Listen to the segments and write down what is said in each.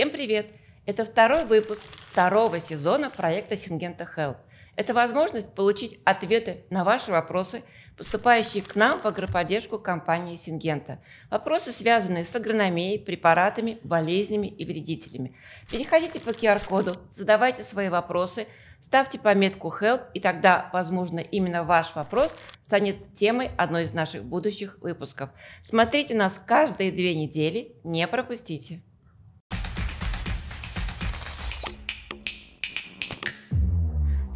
Всем привет! Это второй выпуск второго сезона проекта Сингента Help. Это возможность получить ответы на ваши вопросы, поступающие к нам в агроподдержку компании Сингента. Вопросы, связанные с агрономией, препаратами, болезнями и вредителями. Переходите по QR-коду, задавайте свои вопросы, ставьте пометку Help, и тогда, возможно, именно ваш вопрос станет темой одной из наших будущих выпусков. Смотрите нас каждые две недели, не пропустите.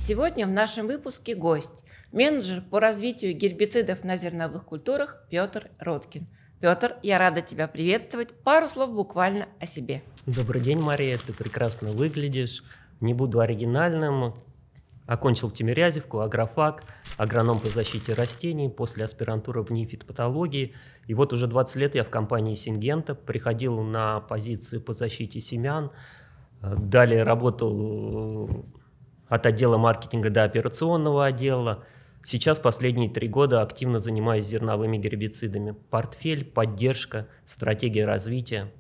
Сегодня в нашем выпуске гость, менеджер по развитию гербицидов на зерновых культурах Петр Роткин. Петр, я рада тебя приветствовать. Пару слов буквально о себе. Добрый день, Мария, ты прекрасно выглядишь. Не буду оригинальным. Окончил Тимирязевку, агрофак, агроном по защите растений, после аспирантуры в НИИ фитопатологии. И вот уже 20 лет я в компании Сингента, приходил на позицию по защите семян, Далее работал от отдела маркетинга до операционного отдела. Сейчас последние три года активно занимаюсь зерновыми гербицидами. Портфель, поддержка, стратегия развития.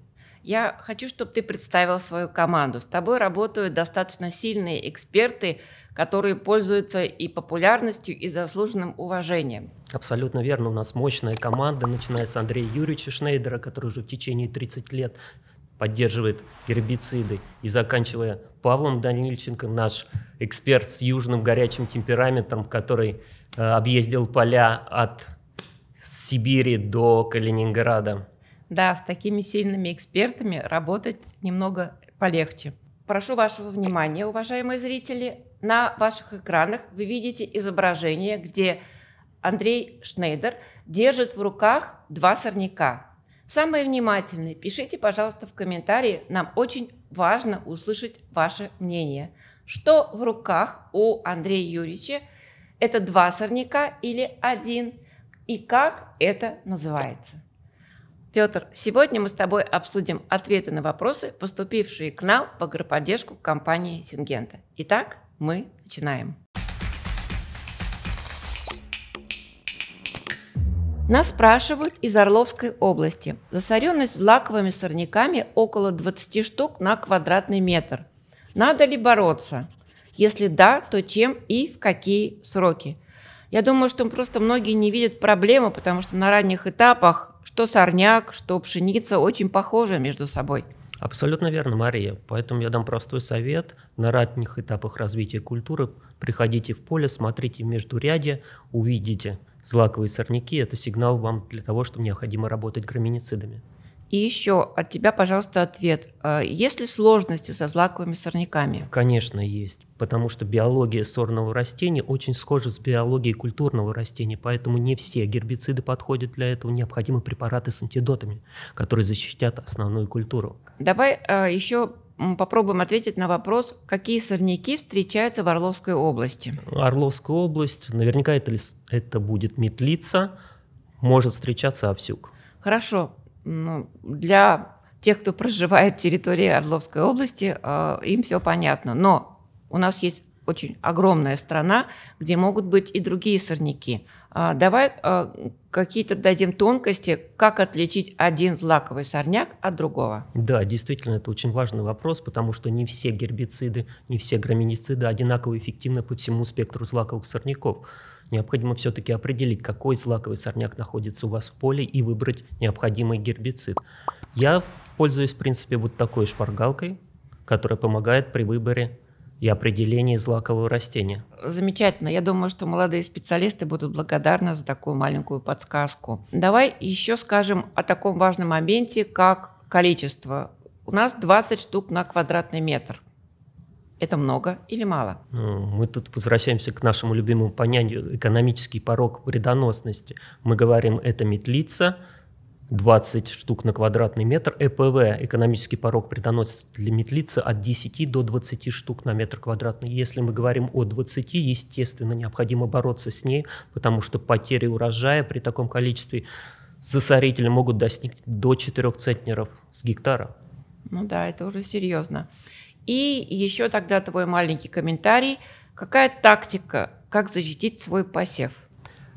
Я хочу, чтобы ты представил свою команду. С тобой работают достаточно сильные эксперты, которые пользуются и популярностью, и заслуженным уважением. Абсолютно верно. У нас мощная команда, начиная с Андрея Юрьевича Шнейдера, который уже в течение 30 лет поддерживает гербициды. И заканчивая Павлом Данильченко, наш эксперт с южным горячим темпераментом, который э, объездил поля от Сибири до Калининграда. Да, с такими сильными экспертами работать немного полегче. Прошу вашего внимания, уважаемые зрители. На ваших экранах вы видите изображение, где Андрей Шнейдер держит в руках два сорняка Самые внимательные, пишите, пожалуйста, в комментарии. Нам очень важно услышать ваше мнение. Что в руках у Андрея Юрьевича? Это два сорняка или один? И как это называется? Петр, сегодня мы с тобой обсудим ответы на вопросы, поступившие к нам по поддержку компании Сингента. Итак, мы начинаем. Нас спрашивают из Орловской области. Засоренность лаковыми сорняками около 20 штук на квадратный метр. Надо ли бороться? Если да, то чем и в какие сроки? Я думаю, что просто многие не видят проблемы, потому что на ранних этапах что сорняк, что пшеница очень похожи между собой. Абсолютно верно, Мария. Поэтому я дам простой совет. На ранних этапах развития культуры приходите в поле, смотрите между междуряде, увидите – злаковые сорняки – это сигнал вам для того, что необходимо работать граминицидами. И еще от тебя, пожалуйста, ответ. А есть ли сложности со злаковыми сорняками? Конечно, есть, потому что биология сорного растения очень схожа с биологией культурного растения, поэтому не все гербициды подходят для этого. Необходимы препараты с антидотами, которые защитят основную культуру. Давай а, еще попробуем ответить на вопрос, какие сорняки встречаются в Орловской области. Орловская область, наверняка это, это будет метлица, может встречаться овсюк. Хорошо. Ну, для тех, кто проживает в территории Орловской области, э, им все понятно. Но у нас есть очень огромная страна, где могут быть и другие сорняки. А, давай а, какие-то дадим тонкости, как отличить один злаковый сорняк от другого. Да, действительно, это очень важный вопрос, потому что не все гербициды, не все громинициды одинаково эффективны по всему спектру злаковых сорняков. Необходимо все-таки определить, какой злаковый сорняк находится у вас в поле и выбрать необходимый гербицид. Я пользуюсь, в принципе, вот такой шпаргалкой, которая помогает при выборе и определении злакового растения. Замечательно. Я думаю, что молодые специалисты будут благодарны за такую маленькую подсказку. Давай еще скажем о таком важном моменте, как количество. У нас 20 штук на квадратный метр. Это много или мало? Ну, мы тут возвращаемся к нашему любимому понятию экономический порог вредоносности. Мы говорим, это метлица – 20 штук на квадратный метр. ЭПВ, экономический порог приносит для метлицы от 10 до 20 штук на метр квадратный. Если мы говорим о 20, естественно, необходимо бороться с ней, потому что потери урожая при таком количестве засорители могут достигнуть до 4 центнеров с гектара. Ну да, это уже серьезно. И еще тогда твой маленький комментарий. Какая тактика, как защитить свой посев?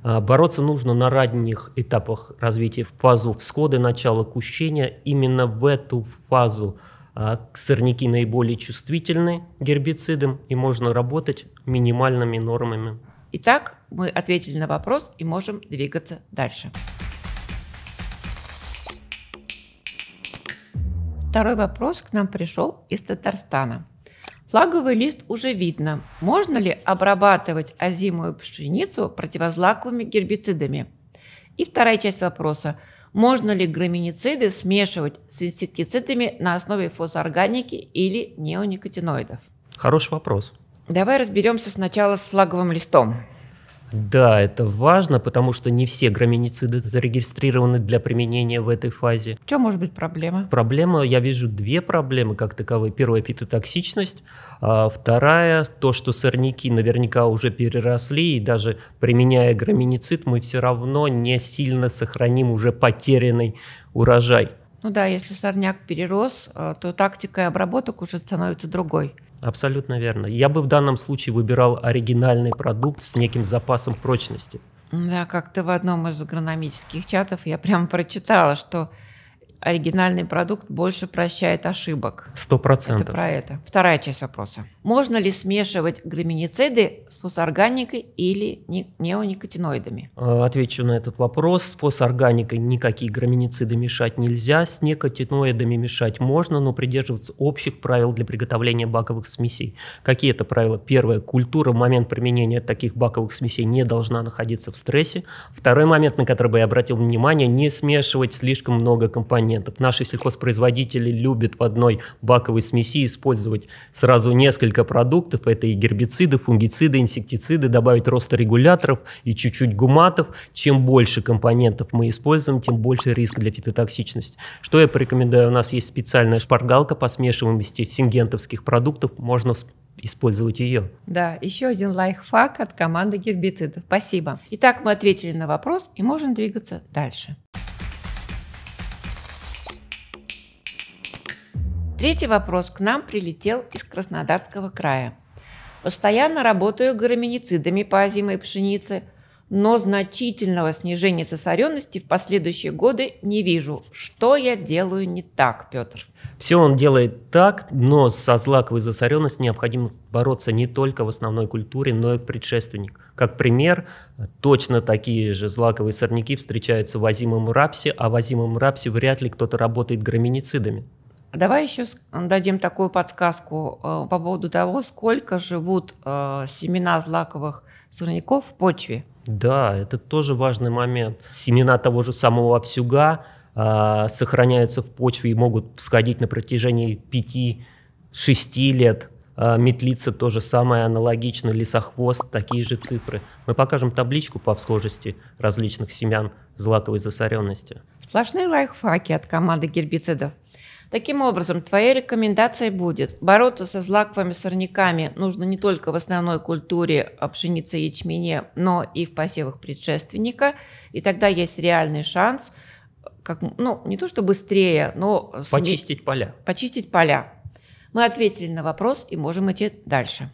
А, бороться нужно на ранних этапах развития, в фазу всхода, начала кущения. Именно в эту фазу а, сорняки наиболее чувствительны гербицидам, и можно работать минимальными нормами. Итак, мы ответили на вопрос и можем двигаться дальше. Второй вопрос к нам пришел из Татарстана. Флаговый лист уже видно. Можно ли обрабатывать озимую пшеницу противозлаковыми гербицидами? И вторая часть вопроса. Можно ли граминициды смешивать с инсектицидами на основе фосорганики или неоникотиноидов? Хороший вопрос. Давай разберемся сначала с флаговым листом. Да, это важно, потому что не все граминициды зарегистрированы для применения в этой фазе. В чем может быть проблема? Проблема, я вижу две проблемы как таковые. Первая – питотоксичность, а вторая – то, что сорняки наверняка уже переросли, и даже применяя граминицид, мы все равно не сильно сохраним уже потерянный урожай. Ну да, если сорняк перерос, э, то тактика обработок уже становится другой. Абсолютно верно. Я бы в данном случае выбирал оригинальный продукт с неким запасом прочности. Да, как-то в одном из агрономических чатов я прямо прочитала, что оригинальный продукт больше прощает ошибок. Сто процентов. Это про это. Вторая часть вопроса. Можно ли смешивать граминициды с фосорганикой или не неоникотиноидами? А, отвечу на этот вопрос. С фосорганикой никакие граминициды мешать нельзя. С никотиноидами мешать можно, но придерживаться общих правил для приготовления баковых смесей. Какие это правила? Первое. Культура в момент применения таких баковых смесей не должна находиться в стрессе. Второй момент, на который бы я обратил внимание, не смешивать слишком много компаний компонентов. Наши сельхозпроизводители любят в одной баковой смеси использовать сразу несколько продуктов. Это и гербициды, фунгициды, инсектициды, добавить росторегуляторов и чуть-чуть гуматов. Чем больше компонентов мы используем, тем больше риск для фитотоксичности. Что я порекомендую? У нас есть специальная шпаргалка по смешиваемости сингентовских продуктов. Можно использовать ее. Да, еще один лайфхак от команды гербицидов. Спасибо. Итак, мы ответили на вопрос и можем двигаться дальше. Третий вопрос к нам прилетел из Краснодарского края. Постоянно работаю горминицидами по озимой пшенице, но значительного снижения засоренности в последующие годы не вижу. Что я делаю не так, Петр? Все он делает так, но со злаковой засоренностью необходимо бороться не только в основной культуре, но и в предшественник. Как пример, точно такие же злаковые сорняки встречаются в озимом рапсе, а в озимом рапсе вряд ли кто-то работает граминицидами. Давай еще э, дадим такую подсказку э, по поводу того, сколько живут э, семена злаковых сорняков в почве. Да, это тоже важный момент. Семена того же самого овсюга э, сохраняются в почве и могут всходить на протяжении 5-6 лет. Э, метлица то же самое, аналогично, лесохвост, такие же цифры. Мы покажем табличку по всхожести различных семян злаковой засоренности. Сплошные лайфхаки от команды гербицидов. Таким образом, твоей рекомендацией будет бороться со злаковыми сорняками нужно не только в основной культуре а, пшеницы и ячмене, но и в посевах предшественника, и тогда есть реальный шанс, как, ну, не то что быстрее, но... Почистить сме... поля. Почистить поля. Мы ответили на вопрос и можем идти дальше.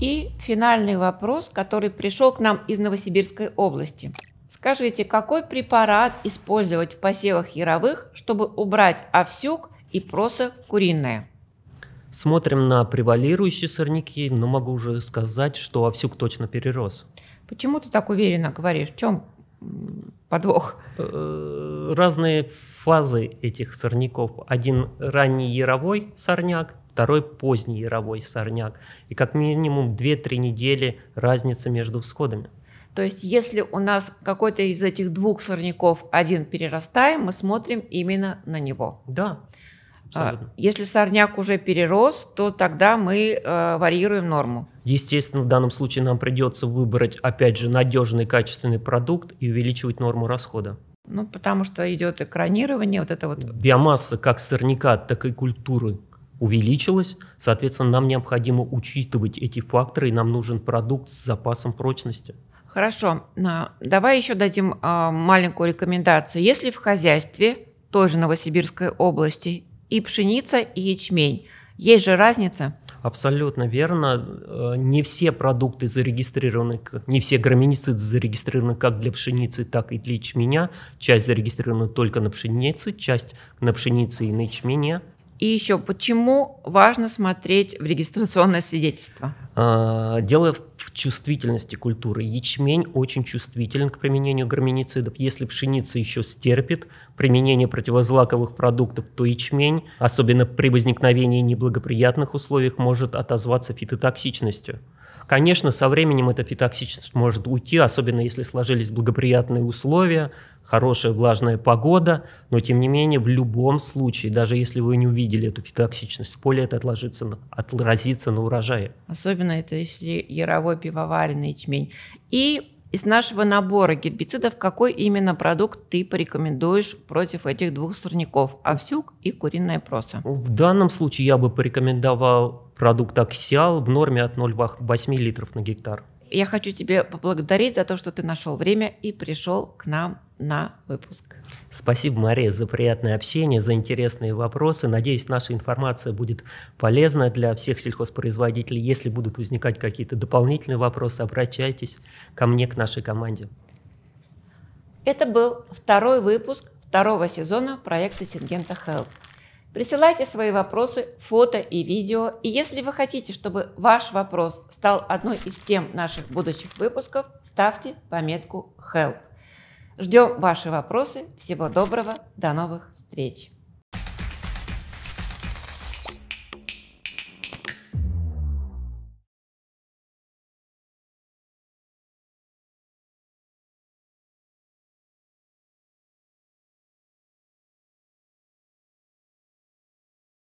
И финальный вопрос, который пришел к нам из Новосибирской области – Скажите, какой препарат использовать в посевах яровых, чтобы убрать овсюк и просо куриное? Смотрим на превалирующие сорняки, но могу уже сказать, что овсюк точно перерос. Почему ты так уверенно говоришь? В чем подвох? Э, разные фазы этих сорняков. Один ранний яровой сорняк, второй поздний яровой сорняк. И как минимум 2-3 недели разница между всходами. То есть если у нас какой-то из этих двух сорняков один перерастаем, мы смотрим именно на него. Да. А, абсолютно. Если сорняк уже перерос, то тогда мы э, варьируем норму. Естественно, в данном случае нам придется выбрать, опять же, надежный качественный продукт и увеличивать норму расхода. Ну, потому что идет экранирование, вот это вот. Биомасса как сорняка, так и культуры увеличилась. Соответственно, нам необходимо учитывать эти факторы, и нам нужен продукт с запасом прочности. Хорошо. А, давай еще дадим а, маленькую рекомендацию. Если в хозяйстве, тоже Новосибирской области, и пшеница, и ячмень, есть же разница? Абсолютно верно. Э, не все продукты зарегистрированы, не все граминициды зарегистрированы как для пшеницы, так и для ячменя. Часть зарегистрирована только на пшенице, часть на пшенице и на ячмене. И еще, почему важно смотреть в регистрационное свидетельство? Э, дело в в чувствительности культуры. Ячмень очень чувствителен к применению гарминицидов. Если пшеница еще стерпит применение противозлаковых продуктов, то ячмень, особенно при возникновении неблагоприятных условий, может отозваться фитотоксичностью. Конечно, со временем эта фитоксичность может уйти, особенно если сложились благоприятные условия, хорошая влажная погода, но тем не менее в любом случае, даже если вы не увидели эту фитоксичность в поле, это отложится, отразится на урожае. Особенно это если яровой луговой пивоваренный ячмень. И из нашего набора гербицидов какой именно продукт ты порекомендуешь против этих двух сорняков – овсюк и куриная проса? В данном случае я бы порекомендовал продукт Аксиал в норме от 0,8 литров на гектар. Я хочу тебе поблагодарить за то, что ты нашел время и пришел к нам на выпуск. Спасибо, Мария, за приятное общение, за интересные вопросы. Надеюсь, наша информация будет полезна для всех сельхозпроизводителей. Если будут возникать какие-то дополнительные вопросы, обращайтесь ко мне, к нашей команде. Это был второй выпуск второго сезона проекта Сингента Хелп. Присылайте свои вопросы, фото и видео. И если вы хотите, чтобы ваш вопрос стал одной из тем наших будущих выпусков, ставьте пометку «Help». Ждем ваши вопросы. Всего доброго. До новых встреч.